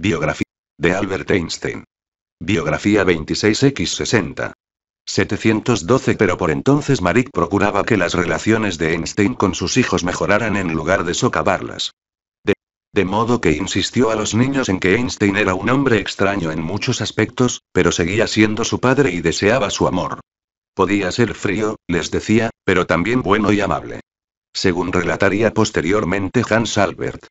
Biografía de Albert Einstein. Biografía 26x60. 712 Pero por entonces Marik procuraba que las relaciones de Einstein con sus hijos mejoraran en lugar de socavarlas. De, de modo que insistió a los niños en que Einstein era un hombre extraño en muchos aspectos, pero seguía siendo su padre y deseaba su amor. Podía ser frío, les decía, pero también bueno y amable. Según relataría posteriormente Hans Albert,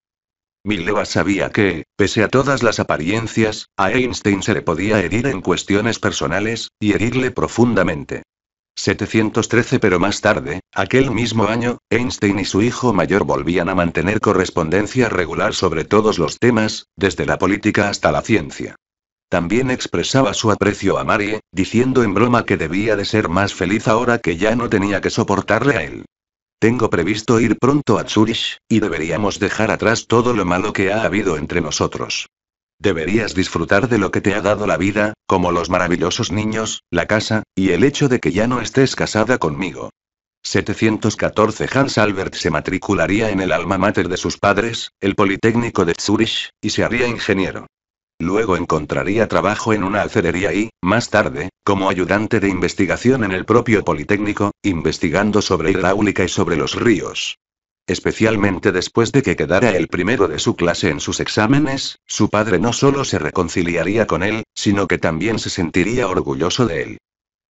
Mileva sabía que, pese a todas las apariencias, a Einstein se le podía herir en cuestiones personales, y herirle profundamente. 713 Pero más tarde, aquel mismo año, Einstein y su hijo mayor volvían a mantener correspondencia regular sobre todos los temas, desde la política hasta la ciencia. También expresaba su aprecio a Marie, diciendo en broma que debía de ser más feliz ahora que ya no tenía que soportarle a él. Tengo previsto ir pronto a Zurich, y deberíamos dejar atrás todo lo malo que ha habido entre nosotros. Deberías disfrutar de lo que te ha dado la vida, como los maravillosos niños, la casa, y el hecho de que ya no estés casada conmigo. 714 Hans Albert se matricularía en el alma mater de sus padres, el Politécnico de Zurich, y se haría ingeniero. Luego encontraría trabajo en una acelería y, más tarde, como ayudante de investigación en el propio Politécnico, investigando sobre hidráulica y sobre los ríos. Especialmente después de que quedara el primero de su clase en sus exámenes, su padre no solo se reconciliaría con él, sino que también se sentiría orgulloso de él.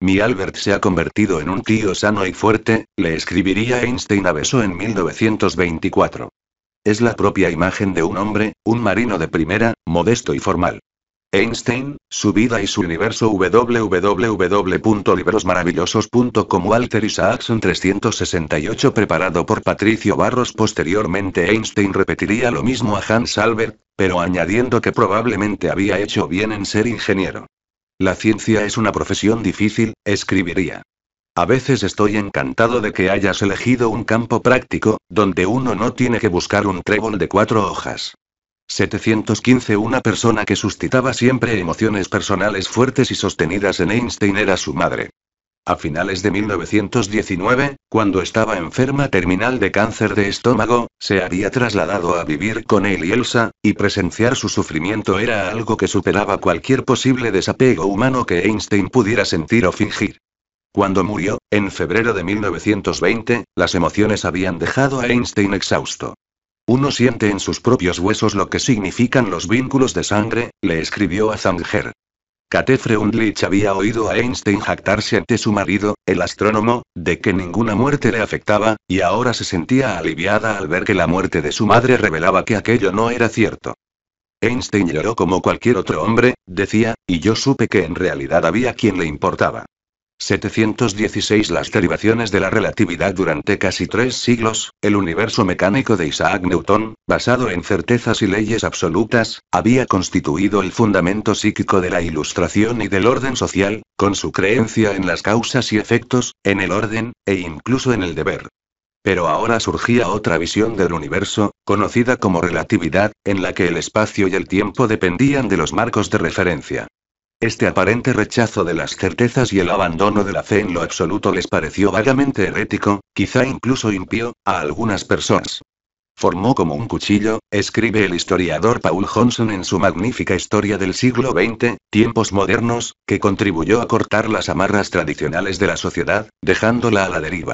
Mi Albert se ha convertido en un tío sano y fuerte, le escribiría Einstein a Beso en 1924. Es la propia imagen de un hombre, un marino de primera, modesto y formal. Einstein, su vida y su universo www.librosmaravillosos.com Walter Isaacson 368 preparado por Patricio Barros posteriormente Einstein repetiría lo mismo a Hans Albert, pero añadiendo que probablemente había hecho bien en ser ingeniero. La ciencia es una profesión difícil, escribiría. A veces estoy encantado de que hayas elegido un campo práctico, donde uno no tiene que buscar un trébol de cuatro hojas. 715 Una persona que suscitaba siempre emociones personales fuertes y sostenidas en Einstein era su madre. A finales de 1919, cuando estaba enferma terminal de cáncer de estómago, se había trasladado a vivir con él y Elsa, y presenciar su sufrimiento era algo que superaba cualquier posible desapego humano que Einstein pudiera sentir o fingir. Cuando murió, en febrero de 1920, las emociones habían dejado a Einstein exhausto. Uno siente en sus propios huesos lo que significan los vínculos de sangre, le escribió a Zanger. Kate Freundlich había oído a Einstein jactarse ante su marido, el astrónomo, de que ninguna muerte le afectaba, y ahora se sentía aliviada al ver que la muerte de su madre revelaba que aquello no era cierto. Einstein lloró como cualquier otro hombre, decía, y yo supe que en realidad había quien le importaba. 716 Las derivaciones de la relatividad durante casi tres siglos, el universo mecánico de Isaac Newton, basado en certezas y leyes absolutas, había constituido el fundamento psíquico de la ilustración y del orden social, con su creencia en las causas y efectos, en el orden, e incluso en el deber. Pero ahora surgía otra visión del universo, conocida como relatividad, en la que el espacio y el tiempo dependían de los marcos de referencia. Este aparente rechazo de las certezas y el abandono de la fe en lo absoluto les pareció vagamente herético, quizá incluso impío, a algunas personas. Formó como un cuchillo, escribe el historiador Paul Johnson en su magnífica historia del siglo XX, tiempos modernos, que contribuyó a cortar las amarras tradicionales de la sociedad, dejándola a la deriva.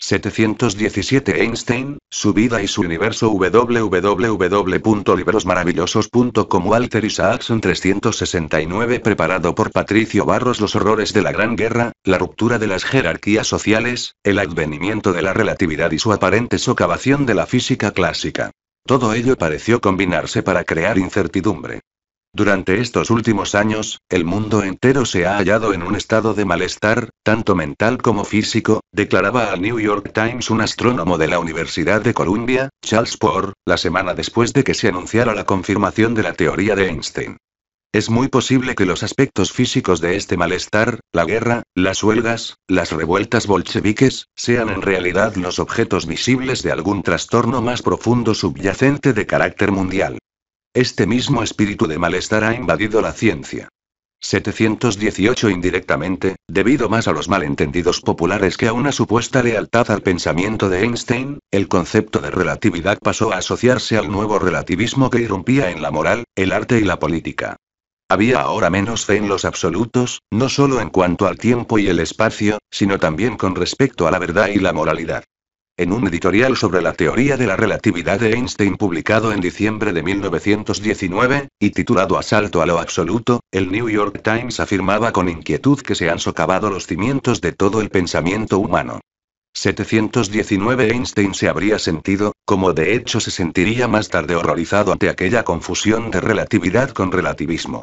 717 Einstein, su vida y su universo www.librosmaravillosos.com Walter Isaacson 369 Preparado por Patricio Barros Los horrores de la Gran Guerra, la ruptura de las jerarquías sociales, el advenimiento de la relatividad y su aparente socavación de la física clásica. Todo ello pareció combinarse para crear incertidumbre. Durante estos últimos años, el mundo entero se ha hallado en un estado de malestar, tanto mental como físico, declaraba al New York Times un astrónomo de la Universidad de Columbia, Charles Poor, la semana después de que se anunciara la confirmación de la teoría de Einstein. Es muy posible que los aspectos físicos de este malestar, la guerra, las huelgas, las revueltas bolcheviques, sean en realidad los objetos visibles de algún trastorno más profundo subyacente de carácter mundial. Este mismo espíritu de malestar ha invadido la ciencia. 718 indirectamente, debido más a los malentendidos populares que a una supuesta lealtad al pensamiento de Einstein, el concepto de relatividad pasó a asociarse al nuevo relativismo que irrumpía en la moral, el arte y la política. Había ahora menos fe en los absolutos, no solo en cuanto al tiempo y el espacio, sino también con respecto a la verdad y la moralidad en un editorial sobre la teoría de la relatividad de Einstein publicado en diciembre de 1919, y titulado Asalto a lo absoluto, el New York Times afirmaba con inquietud que se han socavado los cimientos de todo el pensamiento humano. 719 Einstein se habría sentido, como de hecho se sentiría más tarde horrorizado ante aquella confusión de relatividad con relativismo.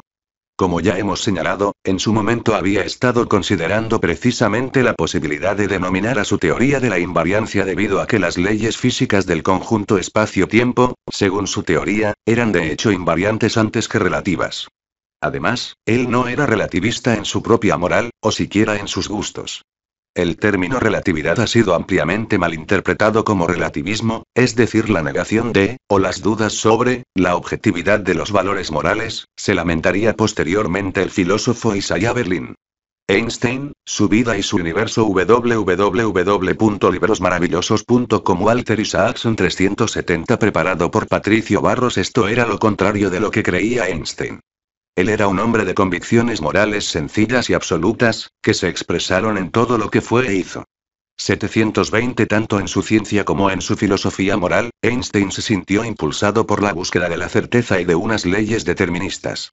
Como ya hemos señalado, en su momento había estado considerando precisamente la posibilidad de denominar a su teoría de la invariancia debido a que las leyes físicas del conjunto espacio-tiempo, según su teoría, eran de hecho invariantes antes que relativas. Además, él no era relativista en su propia moral, o siquiera en sus gustos. El término relatividad ha sido ampliamente malinterpretado como relativismo, es decir, la negación de, o las dudas sobre, la objetividad de los valores morales, se lamentaría posteriormente el filósofo Isaiah Berlin. Einstein, su vida y su universo www.librosmaravillosos.com Walter Isaacson 370 preparado por Patricio Barros Esto era lo contrario de lo que creía Einstein. Él era un hombre de convicciones morales sencillas y absolutas, que se expresaron en todo lo que fue e hizo. 720 Tanto en su ciencia como en su filosofía moral, Einstein se sintió impulsado por la búsqueda de la certeza y de unas leyes deterministas.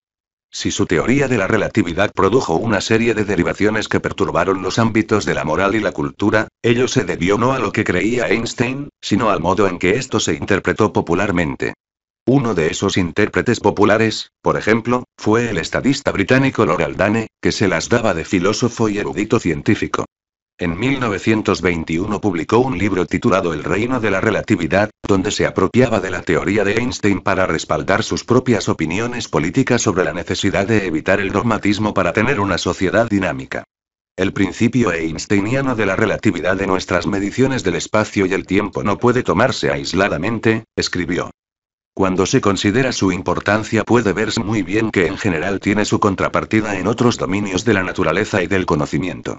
Si su teoría de la relatividad produjo una serie de derivaciones que perturbaron los ámbitos de la moral y la cultura, ello se debió no a lo que creía Einstein, sino al modo en que esto se interpretó popularmente. Uno de esos intérpretes populares, por ejemplo, fue el estadista británico Lord Dane, que se las daba de filósofo y erudito científico. En 1921 publicó un libro titulado El reino de la relatividad, donde se apropiaba de la teoría de Einstein para respaldar sus propias opiniones políticas sobre la necesidad de evitar el dogmatismo para tener una sociedad dinámica. El principio einsteiniano de la relatividad de nuestras mediciones del espacio y el tiempo no puede tomarse aisladamente, escribió. Cuando se considera su importancia puede verse muy bien que en general tiene su contrapartida en otros dominios de la naturaleza y del conocimiento.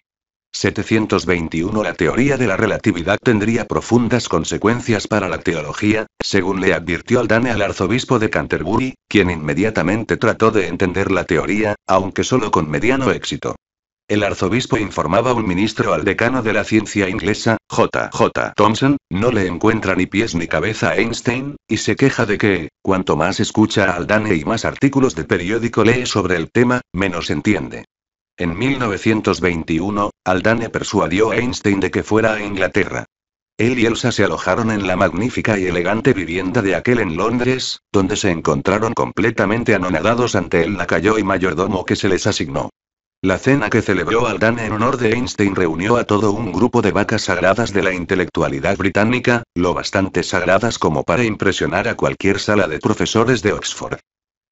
721 La teoría de la relatividad tendría profundas consecuencias para la teología, según le advirtió Aldane al arzobispo de Canterbury, quien inmediatamente trató de entender la teoría, aunque solo con mediano éxito. El arzobispo informaba un ministro al decano de la ciencia inglesa, J. J. Thompson, no le encuentra ni pies ni cabeza a Einstein, y se queja de que, cuanto más escucha a Aldane y más artículos de periódico lee sobre el tema, menos entiende. En 1921, Aldane persuadió a Einstein de que fuera a Inglaterra. Él y Elsa se alojaron en la magnífica y elegante vivienda de aquel en Londres, donde se encontraron completamente anonadados ante el lacayo y mayordomo que se les asignó. La cena que celebró Aldan en honor de Einstein reunió a todo un grupo de vacas sagradas de la intelectualidad británica, lo bastante sagradas como para impresionar a cualquier sala de profesores de Oxford.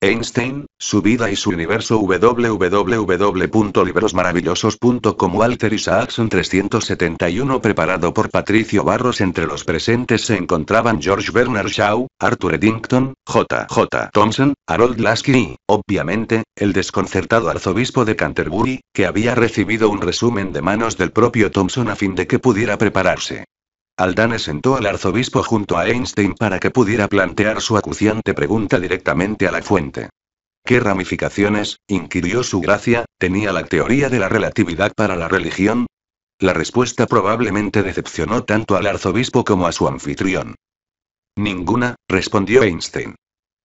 Einstein, su vida y su universo www.librosmaravillosos.com Walter Isaacson 371 preparado por Patricio Barros entre los presentes se encontraban George Bernard Shaw, Arthur Eddington, J.J. Thompson, Harold Lasky y, obviamente, el desconcertado arzobispo de Canterbury, que había recibido un resumen de manos del propio Thompson a fin de que pudiera prepararse. Aldane sentó al arzobispo junto a Einstein para que pudiera plantear su acuciante pregunta directamente a la fuente. ¿Qué ramificaciones, inquirió su gracia, tenía la teoría de la relatividad para la religión? La respuesta probablemente decepcionó tanto al arzobispo como a su anfitrión. Ninguna, respondió Einstein.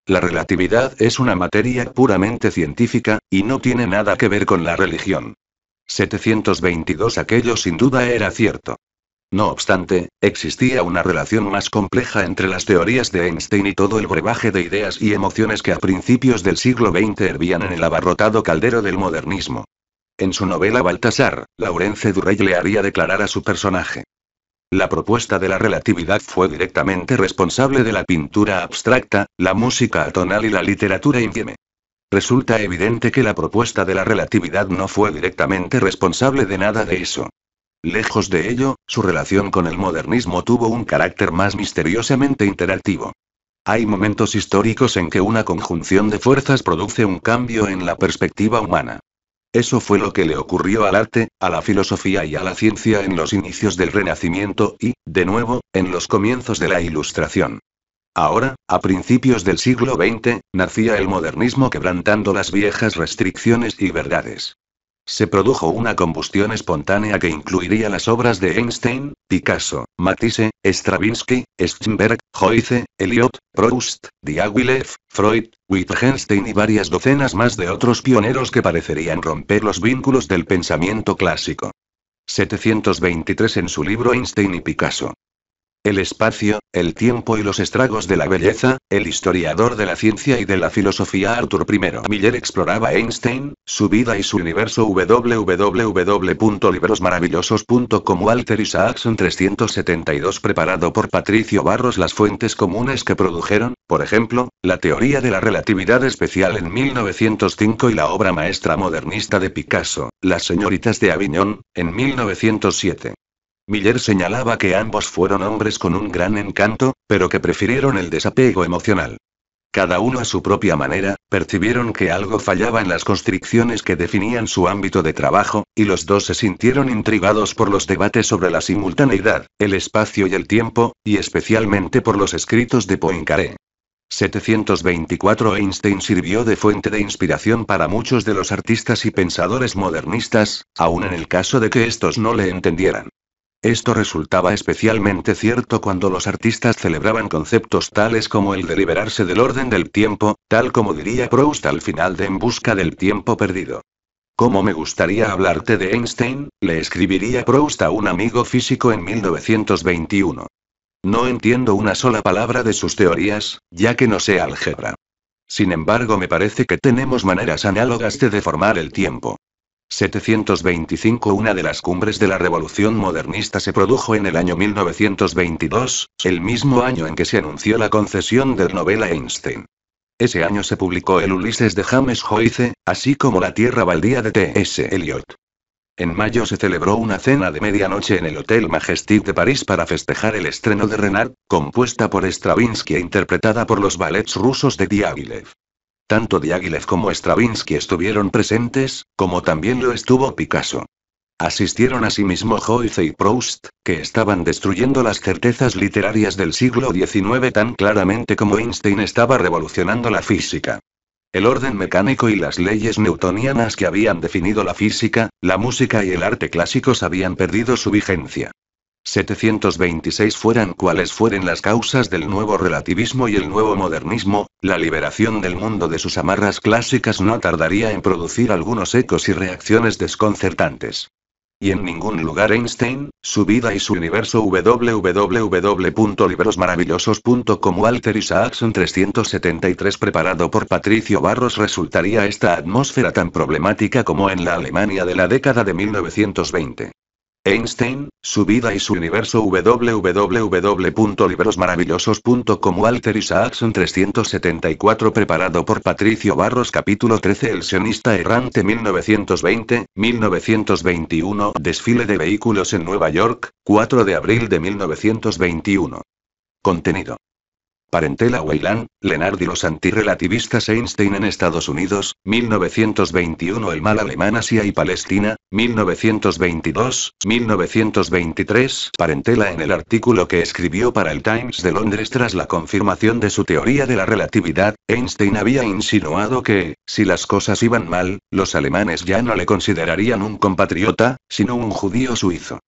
La relatividad es una materia puramente científica, y no tiene nada que ver con la religión. 722 Aquello sin duda era cierto. No obstante, existía una relación más compleja entre las teorías de Einstein y todo el brebaje de ideas y emociones que a principios del siglo XX hervían en el abarrotado caldero del modernismo. En su novela Baltasar, Laurence Durrey le haría declarar a su personaje. La propuesta de la relatividad fue directamente responsable de la pintura abstracta, la música atonal y la literatura íntima. Resulta evidente que la propuesta de la relatividad no fue directamente responsable de nada de eso. Lejos de ello, su relación con el modernismo tuvo un carácter más misteriosamente interactivo. Hay momentos históricos en que una conjunción de fuerzas produce un cambio en la perspectiva humana. Eso fue lo que le ocurrió al arte, a la filosofía y a la ciencia en los inicios del Renacimiento y, de nuevo, en los comienzos de la Ilustración. Ahora, a principios del siglo XX, nacía el modernismo quebrantando las viejas restricciones y verdades. Se produjo una combustión espontánea que incluiría las obras de Einstein, Picasso, Matisse, Stravinsky, Steinberg, Joyce, Eliot, Proust, Diaghilev, Freud, Wittgenstein y varias docenas más de otros pioneros que parecerían romper los vínculos del pensamiento clásico. 723 en su libro Einstein y Picasso. El espacio, el tiempo y los estragos de la belleza, el historiador de la ciencia y de la filosofía Arthur I. Miller exploraba Einstein, su vida y su universo www.librosmaravillosos.com Walter Isaacson 372 preparado por Patricio Barros las fuentes comunes que produjeron, por ejemplo, la teoría de la relatividad especial en 1905 y la obra maestra modernista de Picasso, Las señoritas de Aviñón, en 1907. Miller señalaba que ambos fueron hombres con un gran encanto, pero que prefirieron el desapego emocional. Cada uno a su propia manera, percibieron que algo fallaba en las constricciones que definían su ámbito de trabajo, y los dos se sintieron intrigados por los debates sobre la simultaneidad, el espacio y el tiempo, y especialmente por los escritos de Poincaré. 724 Einstein sirvió de fuente de inspiración para muchos de los artistas y pensadores modernistas, aun en el caso de que estos no le entendieran. Esto resultaba especialmente cierto cuando los artistas celebraban conceptos tales como el de liberarse del orden del tiempo, tal como diría Proust al final de En busca del tiempo perdido. Como me gustaría hablarte de Einstein? le escribiría Proust a un amigo físico en 1921. No entiendo una sola palabra de sus teorías, ya que no sé álgebra. Sin embargo, me parece que tenemos maneras análogas de deformar el tiempo. 725 Una de las cumbres de la revolución modernista se produjo en el año 1922, el mismo año en que se anunció la concesión de la a Einstein. Ese año se publicó El Ulises de James Joyce, así como La Tierra Baldía de T.S. Eliot. En mayo se celebró una cena de medianoche en el Hotel Majestic de París para festejar el estreno de Renard, compuesta por Stravinsky e interpretada por los ballets rusos de Diaghilev. Tanto Diaghilev como Stravinsky estuvieron presentes, como también lo estuvo Picasso. Asistieron asimismo Joyce y Proust, que estaban destruyendo las certezas literarias del siglo XIX tan claramente como Einstein estaba revolucionando la física. El orden mecánico y las leyes newtonianas que habían definido la física, la música y el arte clásicos habían perdido su vigencia. 726 fueran cuales fueran las causas del nuevo relativismo y el nuevo modernismo, la liberación del mundo de sus amarras clásicas no tardaría en producir algunos ecos y reacciones desconcertantes. Y en ningún lugar Einstein, su vida y su universo www.librosmaravillosos.com Walter Isaacson 373 preparado por Patricio Barros resultaría esta atmósfera tan problemática como en la Alemania de la década de 1920. Einstein, su vida y su universo www.librosmaravillosos.com Walter Isaacson 374 preparado por Patricio Barros capítulo 13 El sionista errante 1920-1921 Desfile de vehículos en Nueva York, 4 de abril de 1921. Contenido Parentela Weiland, Lenard y los antirrelativistas Einstein en Estados Unidos, 1921 El mal alemán Asia y Palestina, 1922, 1923 Parentela en el artículo que escribió para el Times de Londres tras la confirmación de su teoría de la relatividad, Einstein había insinuado que, si las cosas iban mal, los alemanes ya no le considerarían un compatriota, sino un judío suizo.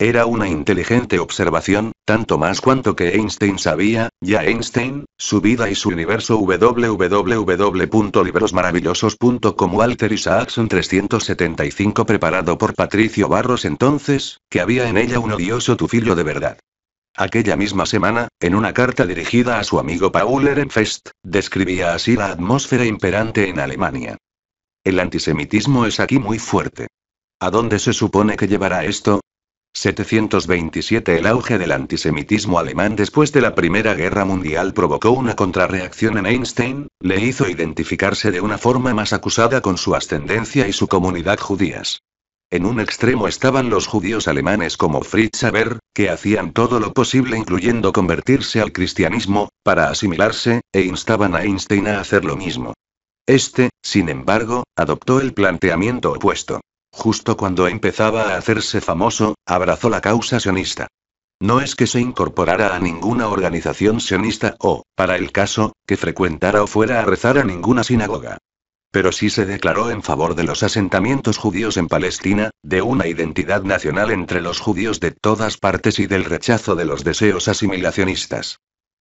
Era una inteligente observación, tanto más cuanto que Einstein sabía, ya Einstein, su vida y su universo www.librosmaravillosos.com Walter Isaacson 375 preparado por Patricio Barros entonces, que había en ella un odioso tufillo de verdad. Aquella misma semana, en una carta dirigida a su amigo Paul Ehrenfest, describía así la atmósfera imperante en Alemania. El antisemitismo es aquí muy fuerte. ¿A dónde se supone que llevará esto? 727 El auge del antisemitismo alemán después de la Primera Guerra Mundial provocó una contrarreacción en Einstein, le hizo identificarse de una forma más acusada con su ascendencia y su comunidad judías. En un extremo estaban los judíos alemanes como Fritz Haber, que hacían todo lo posible incluyendo convertirse al cristianismo, para asimilarse, e instaban a Einstein a hacer lo mismo. Este, sin embargo, adoptó el planteamiento opuesto. Justo cuando empezaba a hacerse famoso, abrazó la causa sionista. No es que se incorporara a ninguna organización sionista o, para el caso, que frecuentara o fuera a rezar a ninguna sinagoga. Pero sí se declaró en favor de los asentamientos judíos en Palestina, de una identidad nacional entre los judíos de todas partes y del rechazo de los deseos asimilacionistas.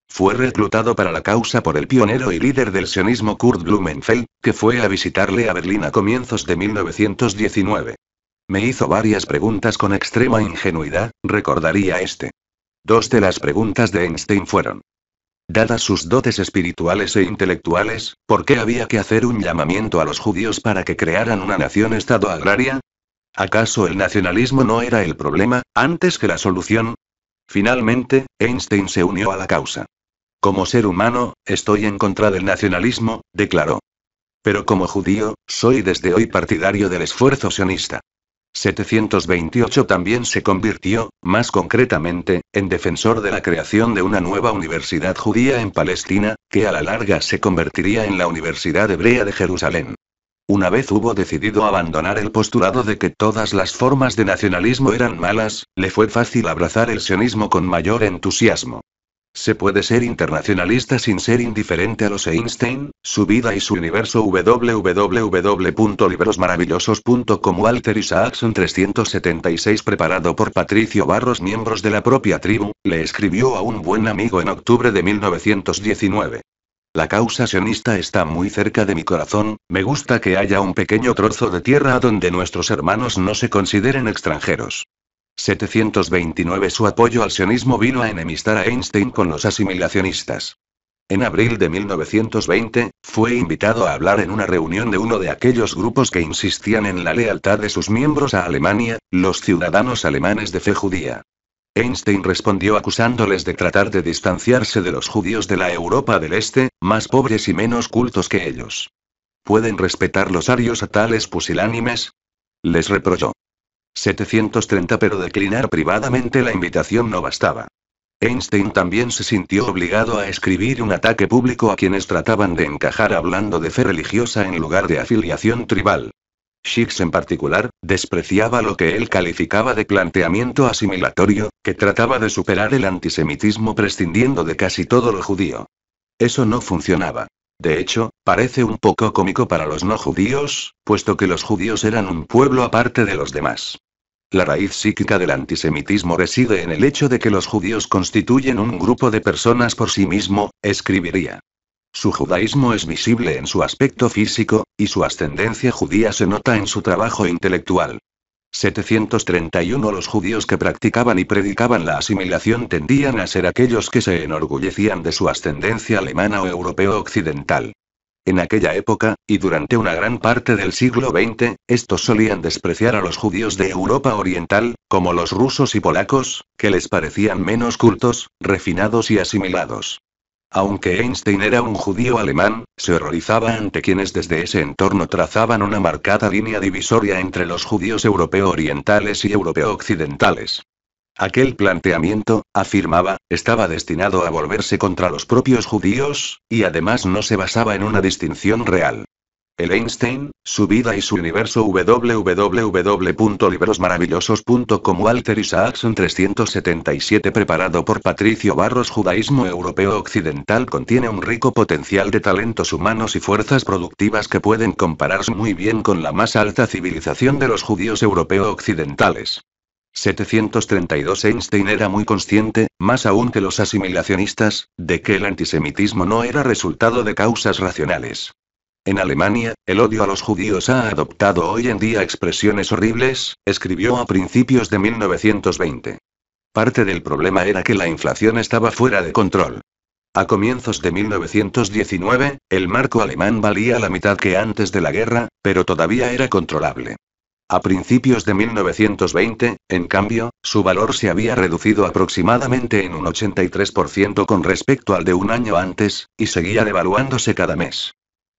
Fue reclutado para la causa por el pionero y líder del sionismo Kurt Blumenfeld, que fue a visitarle a Berlín a comienzos de 1919. Me hizo varias preguntas con extrema ingenuidad, recordaría este. Dos de las preguntas de Einstein fueron. Dadas sus dotes espirituales e intelectuales, ¿por qué había que hacer un llamamiento a los judíos para que crearan una nación-estado agraria? ¿Acaso el nacionalismo no era el problema, antes que la solución? Finalmente, Einstein se unió a la causa. Como ser humano, estoy en contra del nacionalismo, declaró. Pero como judío, soy desde hoy partidario del esfuerzo sionista. 728 también se convirtió, más concretamente, en defensor de la creación de una nueva universidad judía en Palestina, que a la larga se convertiría en la Universidad Hebrea de Jerusalén. Una vez hubo decidido abandonar el postulado de que todas las formas de nacionalismo eran malas, le fue fácil abrazar el sionismo con mayor entusiasmo. ¿Se puede ser internacionalista sin ser indiferente a los Einstein, su vida y su universo? www.librosmaravillosos.com Walter Isaacson 376 preparado por Patricio Barros miembros de la propia tribu, le escribió a un buen amigo en octubre de 1919. La causa sionista está muy cerca de mi corazón, me gusta que haya un pequeño trozo de tierra donde nuestros hermanos no se consideren extranjeros. 729 Su apoyo al sionismo vino a enemistar a Einstein con los asimilacionistas. En abril de 1920, fue invitado a hablar en una reunión de uno de aquellos grupos que insistían en la lealtad de sus miembros a Alemania, los ciudadanos alemanes de fe judía. Einstein respondió acusándoles de tratar de distanciarse de los judíos de la Europa del Este, más pobres y menos cultos que ellos. ¿Pueden respetar los arios a tales pusilánimes? Les reprochó. 730 pero declinar privadamente la invitación no bastaba. Einstein también se sintió obligado a escribir un ataque público a quienes trataban de encajar hablando de fe religiosa en lugar de afiliación tribal. Schick en particular, despreciaba lo que él calificaba de planteamiento asimilatorio, que trataba de superar el antisemitismo prescindiendo de casi todo lo judío. Eso no funcionaba. De hecho, parece un poco cómico para los no judíos, puesto que los judíos eran un pueblo aparte de los demás. La raíz psíquica del antisemitismo reside en el hecho de que los judíos constituyen un grupo de personas por sí mismo, escribiría. Su judaísmo es visible en su aspecto físico, y su ascendencia judía se nota en su trabajo intelectual. 731 Los judíos que practicaban y predicaban la asimilación tendían a ser aquellos que se enorgullecían de su ascendencia alemana o europeo-occidental. En aquella época, y durante una gran parte del siglo XX, estos solían despreciar a los judíos de Europa Oriental, como los rusos y polacos, que les parecían menos cultos, refinados y asimilados. Aunque Einstein era un judío alemán, se horrorizaba ante quienes desde ese entorno trazaban una marcada línea divisoria entre los judíos europeo-orientales y europeo-occidentales. Aquel planteamiento, afirmaba, estaba destinado a volverse contra los propios judíos, y además no se basaba en una distinción real. El Einstein, su vida y su universo www.librosmaravillosos.com Walter Isaacson 377 preparado por Patricio Barros Judaísmo europeo occidental contiene un rico potencial de talentos humanos y fuerzas productivas que pueden compararse muy bien con la más alta civilización de los judíos europeo occidentales. 732 Einstein era muy consciente, más aún que los asimilacionistas, de que el antisemitismo no era resultado de causas racionales. En Alemania, el odio a los judíos ha adoptado hoy en día expresiones horribles, escribió a principios de 1920. Parte del problema era que la inflación estaba fuera de control. A comienzos de 1919, el marco alemán valía la mitad que antes de la guerra, pero todavía era controlable. A principios de 1920, en cambio, su valor se había reducido aproximadamente en un 83% con respecto al de un año antes, y seguía devaluándose cada mes.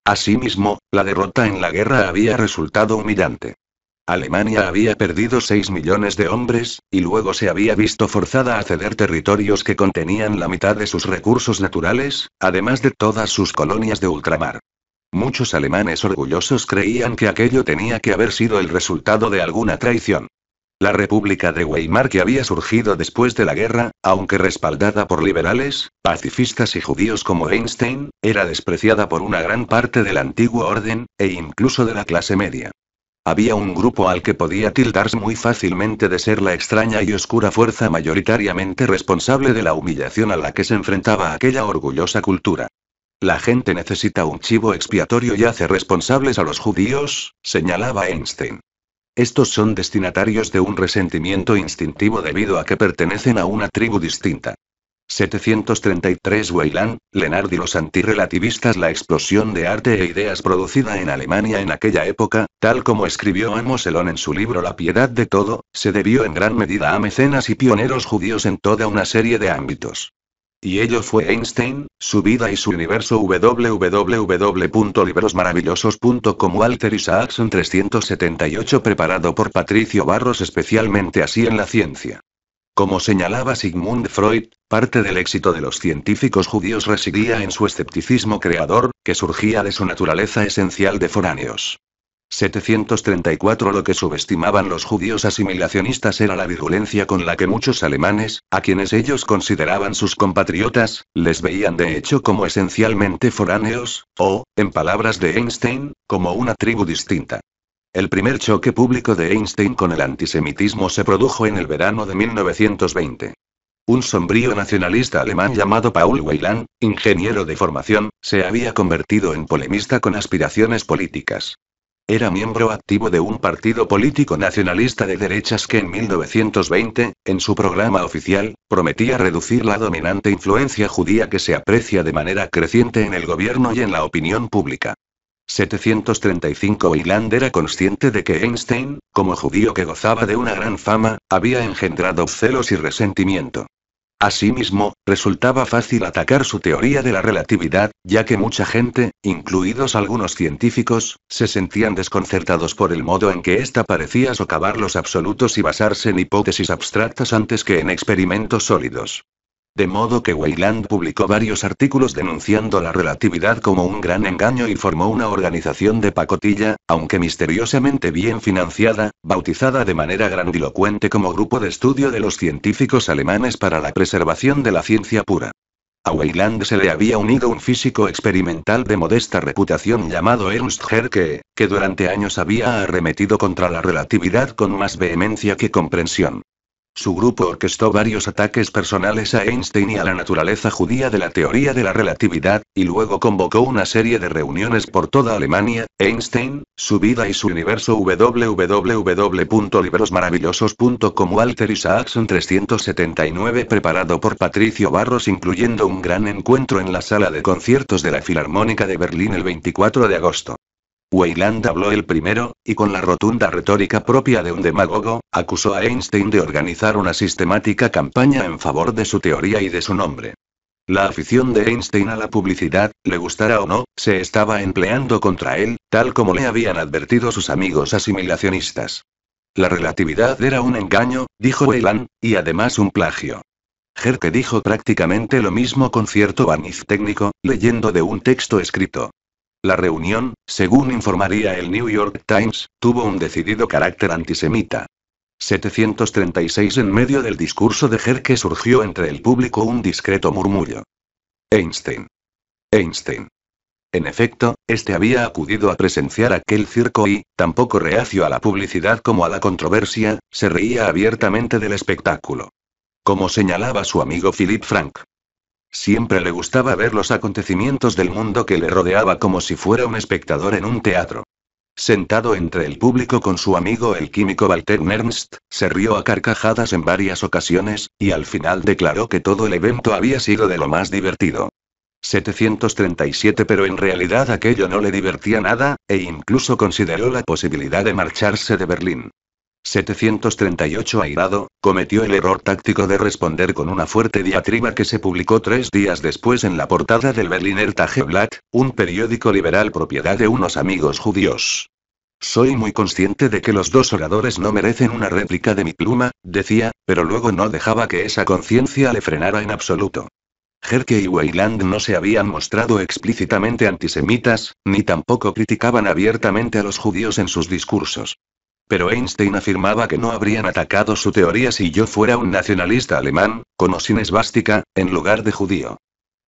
Asimismo, la derrota en la guerra había resultado humillante. Alemania había perdido 6 millones de hombres, y luego se había visto forzada a ceder territorios que contenían la mitad de sus recursos naturales, además de todas sus colonias de ultramar. Muchos alemanes orgullosos creían que aquello tenía que haber sido el resultado de alguna traición. La República de Weimar que había surgido después de la guerra, aunque respaldada por liberales, pacifistas y judíos como Einstein, era despreciada por una gran parte del antiguo orden, e incluso de la clase media. Había un grupo al que podía tildarse muy fácilmente de ser la extraña y oscura fuerza mayoritariamente responsable de la humillación a la que se enfrentaba aquella orgullosa cultura. La gente necesita un chivo expiatorio y hace responsables a los judíos, señalaba Einstein. Estos son destinatarios de un resentimiento instintivo debido a que pertenecen a una tribu distinta. 733 Weyland, Lenard y los antirrelativistas La explosión de arte e ideas producida en Alemania en aquella época, tal como escribió Amos Elon en su libro La piedad de todo, se debió en gran medida a mecenas y pioneros judíos en toda una serie de ámbitos. Y ello fue Einstein, su vida y su universo www.librosmaravillosos.com Walter Isaacson 378 preparado por Patricio Barros especialmente así en la ciencia. Como señalaba Sigmund Freud, parte del éxito de los científicos judíos residía en su escepticismo creador, que surgía de su naturaleza esencial de foráneos. 734 Lo que subestimaban los judíos asimilacionistas era la virulencia con la que muchos alemanes, a quienes ellos consideraban sus compatriotas, les veían de hecho como esencialmente foráneos, o, en palabras de Einstein, como una tribu distinta. El primer choque público de Einstein con el antisemitismo se produjo en el verano de 1920. Un sombrío nacionalista alemán llamado Paul Weyland, ingeniero de formación, se había convertido en polemista con aspiraciones políticas. Era miembro activo de un partido político nacionalista de derechas que en 1920, en su programa oficial, prometía reducir la dominante influencia judía que se aprecia de manera creciente en el gobierno y en la opinión pública. 735 Wieland era consciente de que Einstein, como judío que gozaba de una gran fama, había engendrado celos y resentimiento. Asimismo, resultaba fácil atacar su teoría de la relatividad, ya que mucha gente, incluidos algunos científicos, se sentían desconcertados por el modo en que ésta parecía socavar los absolutos y basarse en hipótesis abstractas antes que en experimentos sólidos. De modo que Weyland publicó varios artículos denunciando la relatividad como un gran engaño y formó una organización de pacotilla, aunque misteriosamente bien financiada, bautizada de manera grandilocuente como Grupo de Estudio de los Científicos Alemanes para la Preservación de la Ciencia Pura. A Weyland se le había unido un físico experimental de modesta reputación llamado Ernst Herke, que durante años había arremetido contra la relatividad con más vehemencia que comprensión. Su grupo orquestó varios ataques personales a Einstein y a la naturaleza judía de la teoría de la relatividad, y luego convocó una serie de reuniones por toda Alemania. Einstein, su vida y su universo www.librosmaravillosos.com Walter Isaacson 379 preparado por Patricio Barros incluyendo un gran encuentro en la sala de conciertos de la Filarmónica de Berlín el 24 de agosto. Weyland habló el primero, y con la rotunda retórica propia de un demagogo, acusó a Einstein de organizar una sistemática campaña en favor de su teoría y de su nombre. La afición de Einstein a la publicidad, le gustara o no, se estaba empleando contra él, tal como le habían advertido sus amigos asimilacionistas. La relatividad era un engaño, dijo Weyland, y además un plagio. Herke dijo prácticamente lo mismo con cierto barniz técnico, leyendo de un texto escrito. La reunión, según informaría el New York Times, tuvo un decidido carácter antisemita. 736 En medio del discurso de Gerke surgió entre el público un discreto murmullo. Einstein. Einstein. En efecto, este había acudido a presenciar aquel circo y, tampoco reacio a la publicidad como a la controversia, se reía abiertamente del espectáculo. Como señalaba su amigo Philip Frank, Siempre le gustaba ver los acontecimientos del mundo que le rodeaba como si fuera un espectador en un teatro. Sentado entre el público con su amigo el químico Walter Ernst, se rió a carcajadas en varias ocasiones, y al final declaró que todo el evento había sido de lo más divertido. 737 pero en realidad aquello no le divertía nada, e incluso consideró la posibilidad de marcharse de Berlín. 738 airado, cometió el error táctico de responder con una fuerte diatriba que se publicó tres días después en la portada del Berliner Tageblatt, un periódico liberal propiedad de unos amigos judíos. Soy muy consciente de que los dos oradores no merecen una réplica de mi pluma, decía, pero luego no dejaba que esa conciencia le frenara en absoluto. Herke y Weyland no se habían mostrado explícitamente antisemitas, ni tampoco criticaban abiertamente a los judíos en sus discursos. Pero Einstein afirmaba que no habrían atacado su teoría si yo fuera un nacionalista alemán, con o sin esvástica, en lugar de judío.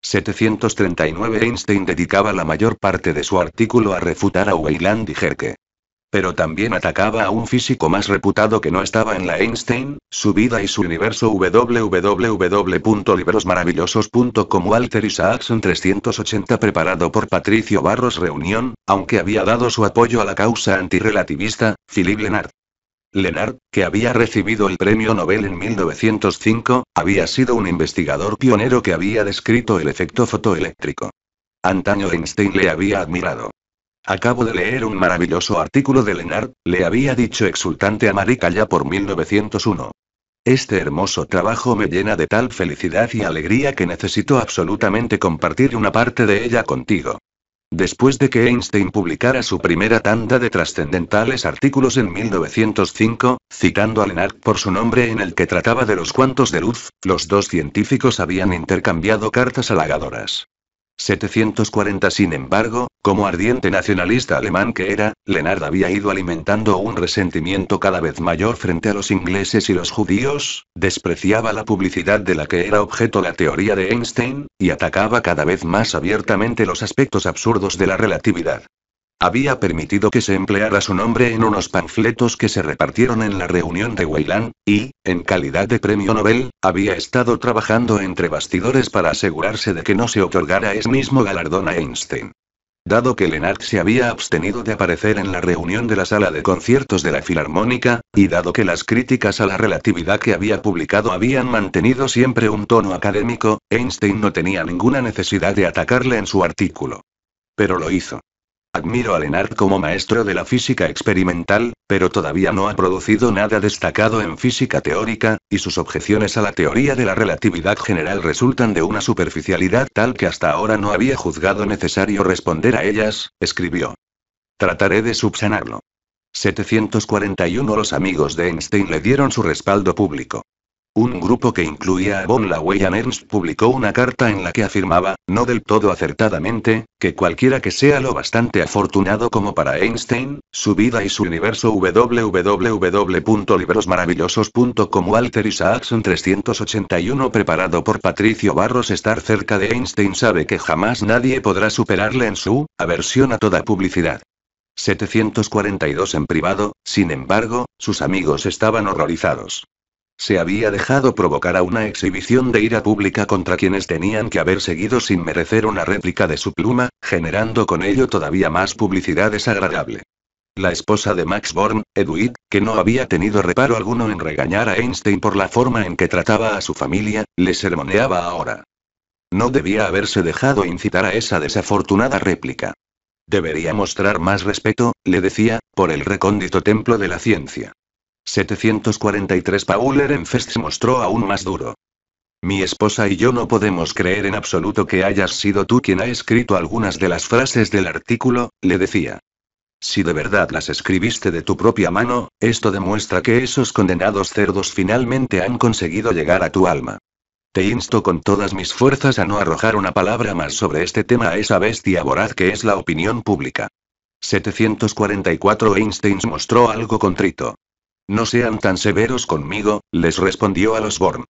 739 Einstein dedicaba la mayor parte de su artículo a refutar a Weyland y Herke. Pero también atacaba a un físico más reputado que no estaba en la Einstein, su vida y su universo www.librosmaravillosos.com Walter Isaacson 380 preparado por Patricio Barros Reunión, aunque había dado su apoyo a la causa antirrelativista, Philip Lennart. Lennart, que había recibido el premio Nobel en 1905, había sido un investigador pionero que había descrito el efecto fotoeléctrico. Antaño Einstein le había admirado. Acabo de leer un maravilloso artículo de Lenar, le había dicho exultante a Marika ya por 1901. Este hermoso trabajo me llena de tal felicidad y alegría que necesito absolutamente compartir una parte de ella contigo. Después de que Einstein publicara su primera tanda de trascendentales artículos en 1905, citando a Lenard por su nombre en el que trataba de los cuantos de luz, los dos científicos habían intercambiado cartas halagadoras. 740 Sin embargo, como ardiente nacionalista alemán que era, Lenard había ido alimentando un resentimiento cada vez mayor frente a los ingleses y los judíos, despreciaba la publicidad de la que era objeto la teoría de Einstein, y atacaba cada vez más abiertamente los aspectos absurdos de la relatividad. Había permitido que se empleara su nombre en unos panfletos que se repartieron en la reunión de Weyland, y, en calidad de premio Nobel, había estado trabajando entre bastidores para asegurarse de que no se otorgara ese mismo galardón a Einstein. Dado que Lennart se había abstenido de aparecer en la reunión de la sala de conciertos de la Filarmónica, y dado que las críticas a la relatividad que había publicado habían mantenido siempre un tono académico, Einstein no tenía ninguna necesidad de atacarle en su artículo. Pero lo hizo. Admiro a Lennart como maestro de la física experimental, pero todavía no ha producido nada destacado en física teórica, y sus objeciones a la teoría de la relatividad general resultan de una superficialidad tal que hasta ahora no había juzgado necesario responder a ellas, escribió. Trataré de subsanarlo. 741 Los amigos de Einstein le dieron su respaldo público. Un grupo que incluía a Von a Ernst publicó una carta en la que afirmaba, no del todo acertadamente, que cualquiera que sea lo bastante afortunado como para Einstein, su vida y su universo www.librosmaravillosos.com Walter Isaacson 381 preparado por Patricio Barros estar cerca de Einstein sabe que jamás nadie podrá superarle en su aversión a toda publicidad. 742 en privado, sin embargo, sus amigos estaban horrorizados. Se había dejado provocar a una exhibición de ira pública contra quienes tenían que haber seguido sin merecer una réplica de su pluma, generando con ello todavía más publicidad desagradable. La esposa de Max Born, Edwin, que no había tenido reparo alguno en regañar a Einstein por la forma en que trataba a su familia, le sermoneaba ahora. No debía haberse dejado incitar a esa desafortunada réplica. Debería mostrar más respeto, le decía, por el recóndito templo de la ciencia. 743 Paul Ehrenfest mostró aún más duro. Mi esposa y yo no podemos creer en absoluto que hayas sido tú quien ha escrito algunas de las frases del artículo, le decía. Si de verdad las escribiste de tu propia mano, esto demuestra que esos condenados cerdos finalmente han conseguido llegar a tu alma. Te insto con todas mis fuerzas a no arrojar una palabra más sobre este tema a esa bestia voraz que es la opinión pública. 744 Einstein mostró algo contrito. No sean tan severos conmigo, les respondió a los Born.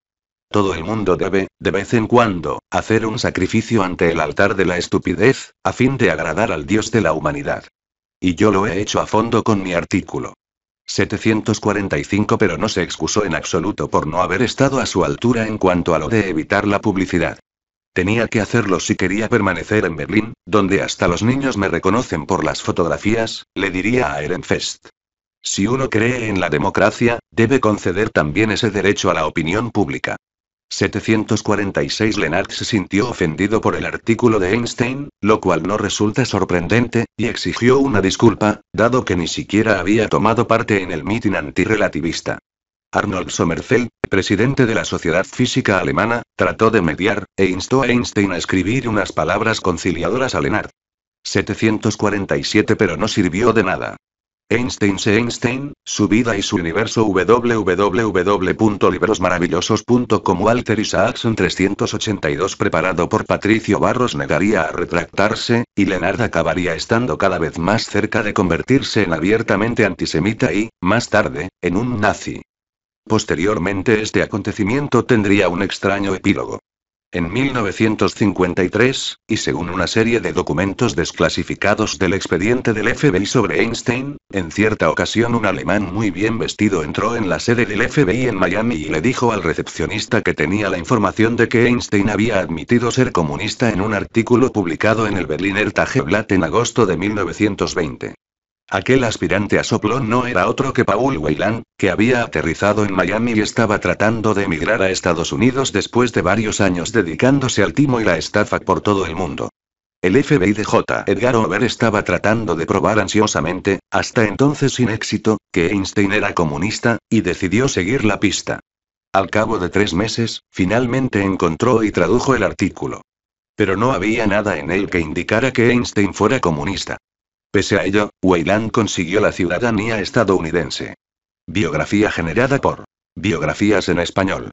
Todo el mundo debe, de vez en cuando, hacer un sacrificio ante el altar de la estupidez, a fin de agradar al Dios de la humanidad. Y yo lo he hecho a fondo con mi artículo. 745 pero no se excusó en absoluto por no haber estado a su altura en cuanto a lo de evitar la publicidad. Tenía que hacerlo si quería permanecer en Berlín, donde hasta los niños me reconocen por las fotografías, le diría a Ehrenfest. Si uno cree en la democracia, debe conceder también ese derecho a la opinión pública. 746 Lenard se sintió ofendido por el artículo de Einstein, lo cual no resulta sorprendente, y exigió una disculpa, dado que ni siquiera había tomado parte en el mitin antirrelativista. Arnold Sommerfeld, presidente de la Sociedad Física Alemana, trató de mediar, e instó a Einstein a escribir unas palabras conciliadoras a Lenard. 747 pero no sirvió de nada. Einstein se Einstein, su vida y su universo www.librosmaravillosos.com Walter Isaacson 382 preparado por Patricio Barros negaría a retractarse, y Lenard acabaría estando cada vez más cerca de convertirse en abiertamente antisemita y, más tarde, en un nazi. Posteriormente este acontecimiento tendría un extraño epílogo en 1953, y según una serie de documentos desclasificados del expediente del FBI sobre Einstein, en cierta ocasión un alemán muy bien vestido entró en la sede del FBI en Miami y le dijo al recepcionista que tenía la información de que Einstein había admitido ser comunista en un artículo publicado en el Berliner Tageblatt en agosto de 1920. Aquel aspirante a soplón no era otro que Paul Weyland, que había aterrizado en Miami y estaba tratando de emigrar a Estados Unidos después de varios años dedicándose al timo y la estafa por todo el mundo. El FBI de J. Edgar Hoover estaba tratando de probar ansiosamente, hasta entonces sin éxito, que Einstein era comunista, y decidió seguir la pista. Al cabo de tres meses, finalmente encontró y tradujo el artículo. Pero no había nada en él que indicara que Einstein fuera comunista. Pese a ello, Weyland consiguió la ciudadanía estadounidense. Biografía generada por Biografías en español.